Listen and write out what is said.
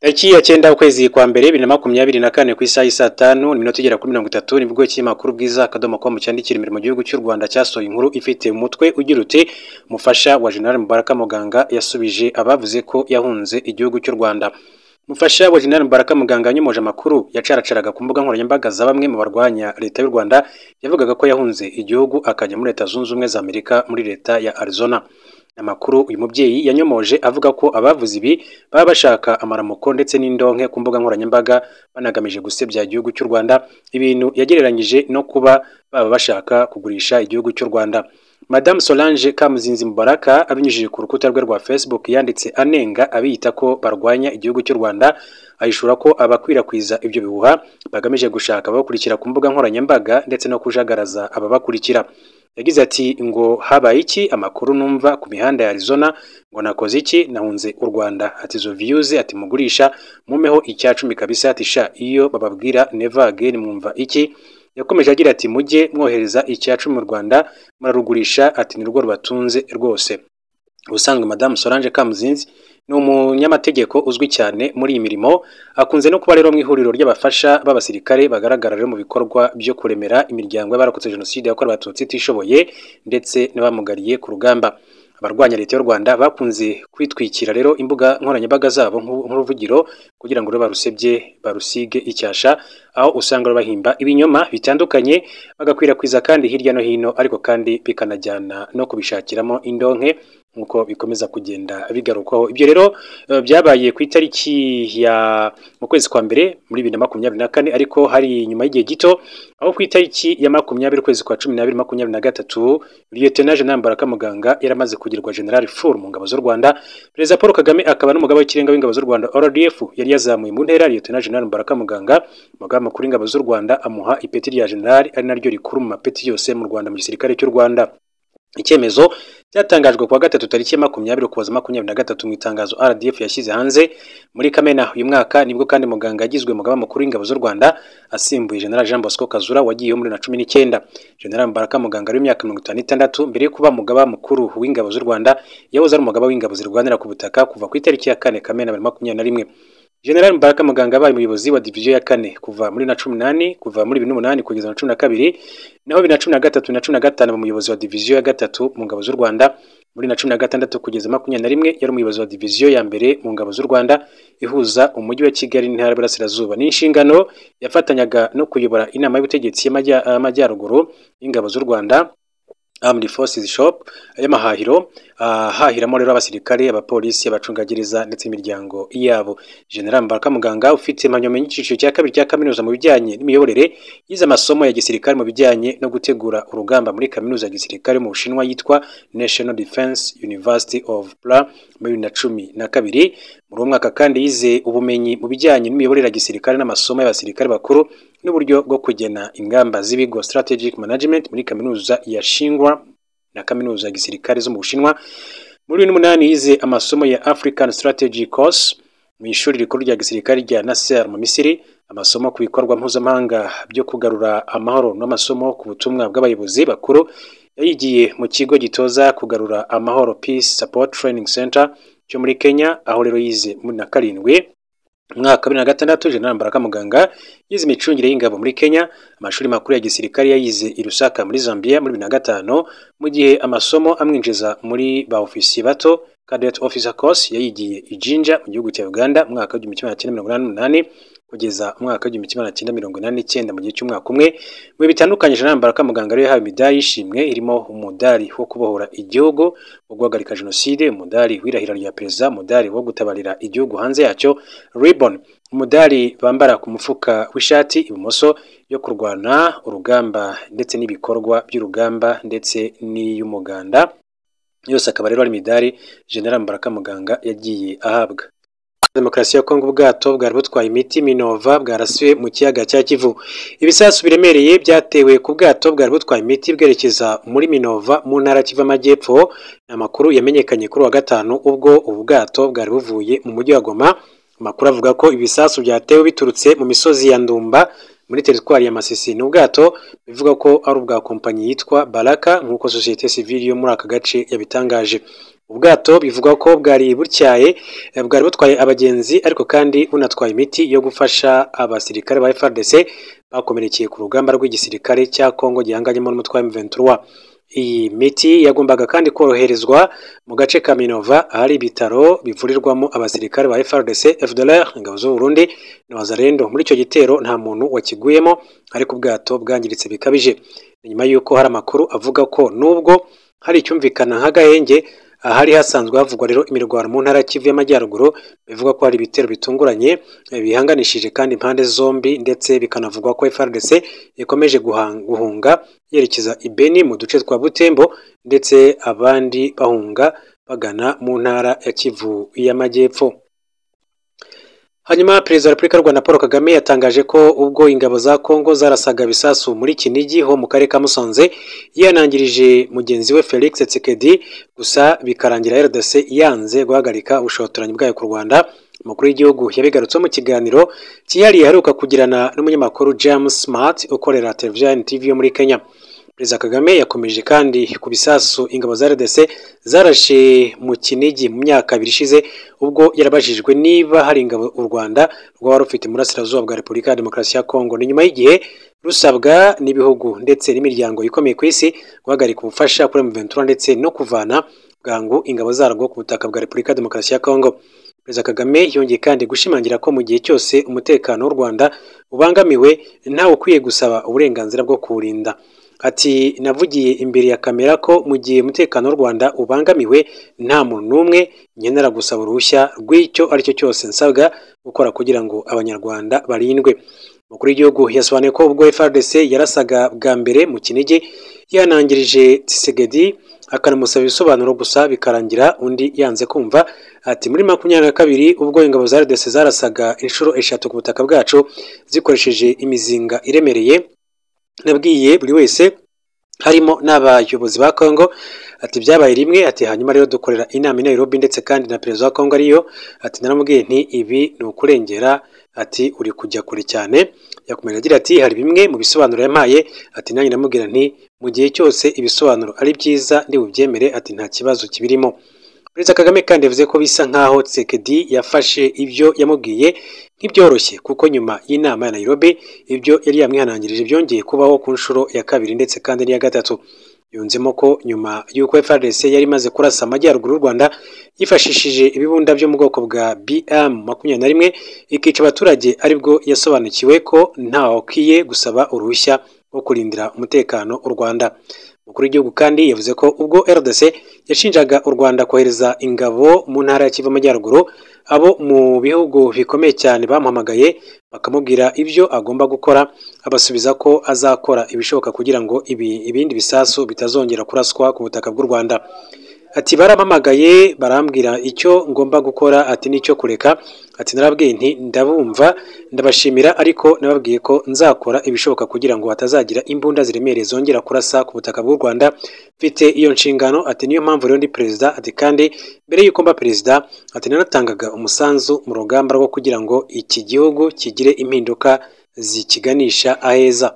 tariki ya cyenda ukwezi kwa mbere bibiri na makumyabiri na kane ku isaha saa tanu iminota igera kuri mirongo itatu nibwo ikinyamakuru bwiza akadomo komu cyandikira imbere gihugu cy'u Rwanda cyasohoye inkuru ifite umutwe ugira uti umufasha wa General Mubaraka Muganga yasubije abavuze ko yahunze igihugu cy'u Rwanda Mufasha wa General Mubaraka Muganga yanyomoje amakuru yacaracaraga ku mbuga nkoranyambaga za bamwe mu barwanya leta y'u Rwanda yavugaga ko yahunze igihugu akajya muri leta zunze ubumwe za Amerika muri leta ya Arizona amakuru uyu mubyeyi yanyomoje avuga ko abavuze ibi baba bashaka amaramuko ndetse n'indonke ku mbuga nkoranyambaga banagamije gusebya igihugu cy'u Rwanda ibintu yagereranyije no kuba baba bashaka kugurisha igihugu cy'u Rwanda Madame Solange Kamuzinzi Mubaraka abinyujije ku rukuta rwe rwa Facebook yanditse anenga abiyita ko barwanya igihugu cy'u Rwanda ayishura ko abakwirakwiza ibyo bihuha bagamije gushaka ababakurikira ku mbuga nkoranyambaga ndetse no kujagaraza ababakurikira yagize ati ngo habaye iki amakuru numva ku mihanda ya Arizona ngo nakoze iki nahunze u Rwanda ati zo views ati mugurisha mumeho icyacumi kabisa ati sha iyo bababwira never again mwumva iki yakomeje agira ati mujye mwohereza icya cumi mu Rwanda murarugurisha ati nirwo rubatunze rwose ubusanzwe madamu Solange Kamuzinzi ni umunyamategeko uzwi cyane muri iyi mirimo akunze no kuba rero mu ihuriro ry'abafasha b'abasirikare bagaragara rero mu bikorwa byo kuremera imiryango y'abarokotse jenoside yakorewe abatutsi itishoboye ndetse n'abamugariye ku rugamba abarwanya leta y'u Rwanda bakunze kwitwikira rero imbuga nkoranyambaga zabo nk'uruvugiro kugira ngo barusebye barusige icyasha aho usanga bahimba ibinyoma bitandukanye bagakwirakwiza kandi hirya no hino ariko kandi bikanajyana no kubishakiramo indonke nkuko bikomeza kugenda bigarukwaho ibyo rero eh, byabaye ku itariki ya mu kwezi kwa mbere muri bibiri na makumyabiri na kane ariko hari nyuma y'igihe gito aho ku itariki ya makumyabiri ukwezi kwa cumi n'abiri makumyabiri na gatatu liyotenaje nambara kamuganga yaramaze kugirwa generali furu mu ngabo z'u rwanda perezida paul kagame akaba n'umugaba w'ikirenga w'ingabo z'u rwanda rdf yari yazamuye mu ntera liyotenaje nambara kamuganga umugaba mukuru w'ingabo z'u rwanda amuha ipeti rya generali ari naryo rikuru mu mapeti yose mu rwanda mu gisirikare cy'u rwanda icyemezo cyatangajwe kuwa wa gatatu tariki ya makumyabiri ukuboza makumyabiri na gatatu mu itangazo RDF yashyize hanze muri Kamena uyu mwaka nibwo kandi muganga yagizwe umugaba mukuru w'ingabo z'u Rwanda asimbuye General Jean Bosco Kazura wagiye muri na cumi n'icyenda General Mbaraka Muganga w'imyaka mirongo itanu n'itandatu mbere yo kuba umugaba mukuru w'ingabo z'u Rwanda yahoze ari umugaba w'ingabo zirwanira ku butaka kuva ku itariki ya kane Kamena makumyabiri na rimwe General Mbaraka Muganga yabaye umuyobozi wa division ya kane kuva muri na cumi n'umunani kuva muri bibiri n'umunani kugeza na cumi na kabiri naho bibiri na cumi na gatatu na cumi na gatanu aba umuyobozi wa division ya gatatu mu ngabo z'u Rwanda muri na cumi na gatandatu kugeza makumyabiri na rimwe yari umuyobozi wa division ya mbere mu ngabo z'u Rwanda ihuza umujyi wa Kigali n'intara y'Iburasirazuba n'inshingano yafatanyaga no kuyobora inama y'ubutegetsi y'amajyaruguru y'ingabo z'u Rwanda Armed Forces Shop y'amahahiro ah, hahiramo rero abasirikare abapolisi abacungagereza ndetse n'imiryango yabo General Mbaraka Muganga ufite impamyabumenyi y'icyiciro cya kabiri cya kaminuza mu bijyanye n'imiyoborere yize amasomo ya gisirikare mu bijyanye no gutegura urugamba muri kaminuza ya gisirikare mu Bushinwa yitwa National Defense University of Bra bibiri na cumi na kabiri Muri uwo mwaka kandi yize ubumenyi mu bijyanye n'imiyoborere ya gisirikare n'amasomo y'abasirikare bakuru n'uburyo bwo kugena ingamba z'ibigo Strategic Management muri kaminuza ya Shingwa na kaminuza ya gisirikare zo mu Bushinwa. Muri bibiri n'umunani yize amasomo ya African Strategy Course mu ishuri rikuru rya gisirikare rya Nasser mu Misiri, amasomo ku bikorwa mpuzamahanga byo kugarura amahoro n'amasomo ku butumwa bw'abayobozi bakuru. Yayigiye mu kigo gitoza kugarura amahoro Peace Support Training Center cyo muri Kenya aho rero yize muri na karindwi umwaka wa bibiri na gatandatu Jenerali Mbarakamuganga yize imicungire y'ingabo muri Kenya amashuri makuru ya gisirikare yayize i Lusaka muri Zambia muri bibiri na gatanu mu gihe amasomo amwinjiza muri ba ofisiye bato Cadet Officer Course yayigiye i Jinja mu gihugu cya Uganda mu mwaka w'igihumbi kimwe magana cyenda mirongo inani n'umunani kugeza umwaka w'igihumbi kimwe magana cyenda mirongo inani n'icyenda mu gihe cy'umwaka umwe mu bihe bitandukanyije Jean Baraka Muganga yahawe imidari y'ishimwe irimo umudari wo kubohora igihugu wo guhagarika jenoside umudari w'irahira rya perezida umudari wo gutabarira igihugu hanze yacyo ribbon umudari bambara ku mufuka w'ishati ibumoso yo kurwana urugamba ndetse n'ibikorwa by'urugamba ndetse n'iy'umuganda yose akaba rero ari imidari General Mbaraka Muganga yagiye ahabwa demokarasi ya kongo ubwato bwari butwaye imiti minova bwarasiwe mu kiyaga cya kivu ibisasu biremereye byatewe ku bwato bwari butwaye imiti bwerekeza muri minova mu ntara kiva amajyepfo amakuru yamenyekanye kuri wa gatanu ubwo ubu bwato bwari buvuye mu mujyi wa goma amakuru avuga ko ibisasu byatewe biturutse mu misozi ya ndumba muri teritwari ya Masisi ni ubwato bivuga ko ari ubwa kompanyi yitwa Baraka nk'uko sosiyete sivili yo muri aka gace yabitangaje ubwato bivugwa ko bwari butyaye eh, bwari butwaye abagenzi ariko kandi bunatwaye imiti yo gufasha abasirikare ba FARDC bakomerekeye ku rugamba rw'igisirikare cya Kongo gihanganyemo n'umutwe wa iyi miti yagombaga kandi koroherezwa mu gace ka Minova ahari ibitaro bivurirwamo abasirikare ba FARDC FDLR ingabo z'u Burundi na Wazalendo muri icyo gitero nta muntu wakiguyemo ariko ubwato bwangiritse bikabije nyuma y'uko hari amakuru avuga ko nubwo hari icyumvikana nk'agahenge ahari hasanzwe havugwa rero imirwano mu ntara Kivu y'amajyaruguru bivugwa ko hari ibitero bitunguranye eh, bihanganishije kandi impande zombi ndetse bikanavugwa ko FARDC ikomeje guhunga yerekeza i Beni mu duce twa Butembo ndetse abandi bahunga bagana mu ntara ya Kivu y'amajyepfo hanyuma perezida wa repubulika y'u rwanda paul kagame yatangaje ko ubwo ingabo za kongo zarasaga ibisasu muri kinigi ho mu karere ka musanze yanangirije mugenzi we felix tsekedi gusa bikarangira rdc yanze guhagarika ubushotoranyi bwayo ku rwanda umukuru w'igihugu yabigarutse mu kiganiro cyihariye aheruka kugirana n'umunyamakuru james smart ukorera televiziyo ya NTV yo muri kenya perezida kagame yakomeje kandi ku bisasu ingabo za rdc zarashe mu kinigi mu myaka ibiri ishize ubwo yarabajijwe niba hari ingabo u rwanda rwaba rufite murasirazuba bwa repubulika ya demokarasi ya kongo ni nyuma y'igihe rusabwa n'ibihugu ndetse n'imiryango ikomeye ku isi guhagarika ubufasha kuri m ndetse no kuvana bwangu ingabo zarwo ku butaka bwa repubulika ya demokarasi ya kongo perezida kagame yongeye kandi gushimangira ko mu gihe cyose umutekano w'u rwanda ubangamiwe ntawe ukwiye gusaba uburenganzira bwo kuwurinda Ati “Navugiye imbere ya kamera ko mu gihe umutekano w'u Rwanda ubangamiwe nta muntu n'umwe nkenera gusaba uruhushya rw'icyo ari cyo cyose nsabwa gukora kugira ngo Abanyarwanda barindwe.” Umukuru w'igihugu yasobanuye ko ubwo FARDC yarasaga bwa mbere mu Kinigi yanangirije Tshisekedi akanamusaba ibisobanuro gusa bikarangira undi yanze kumva, ati “Muri makumyabiri na kabiri ubwo ingabo za RDC zarasaga inshuro eshatu ku butaka bwacu zikoresheje imizinga iremereye nabwiye buri wese harimo n'abayobozi ba congo ati byabaye rimwe ati hanyuma rero dukorera inama Nairobi ndetse kandi na perezida wa congo ariyo ati naramubwiye nti ibi ni ukurengera ati uri kujya kure cyane yakomeje agira ati hari bimwe mu bisobanuro yampaye ati nanjye ndamubwira nti mu gihe cyose ibisobanuro ari byiza ndi bubyemere ati nta kibazo kibirimo perezida kagame kandi yavuze ko bisa nk'aho tsekedi yafashe ibyo yamubwiye nk'ibyoroshye kuko nyuma y'inama ya Nairobi ibyo yari yamwihanangirije byongeye kubaho ku nshuro ya kabiri ndetse kandi n'iya gatatu yunzemo ko nyuma y'uko FARDC yari imaze kurasa amajyaruguru y'u Rwanda yifashishije ibibunda byo mu bwoko bwa BM makumyabiri na rimwe ikica abaturage aribwo yasobanukiwe ko ntawe ukwiye gusaba uruhushya rwo kurindira umutekano u Rwanda umukuru w'igihugu kandi yavuze ko ubwo rdc yashinjaga u rwanda kohereza ingabo mu ntara ya kivu amajyaruguru abo mu bihugu bikomeye cyane bamuhamagaye bakamubwira ibyo agomba gukora abasubiza ko azakora ibishoboka kugira ngo ibindi bisasu bitazongera kuraswa ku butaka bw'u rwanda ati barampamagaye barambwira icyo ngomba gukora ati n'icyo kureka ati narabwiye nti ndabumva ndabashimira ariko nababwiye ko nzakora ibishoboka kugira ngo hatazagira imbunda ziremereye zongera kurasa ku butaka bw'u Rwanda mfite iyo nshingano ati niyo mpamvu rero ndi perezida ati kandi mbere y'uko mba perezida ati nanatangaga umusanzu mu rugamba rwo kugira ngo iki gihugu kigire impinduka zikiganisha aheza